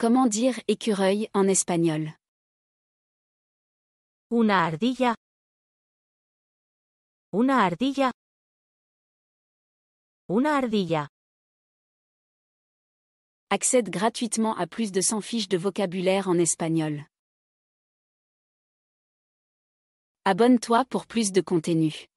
Comment dire écureuil en espagnol Una ardilla. Una ardilla. Una ardilla. Accède gratuitement à plus de 100 fiches de vocabulaire en espagnol. Abonne-toi pour plus de contenu.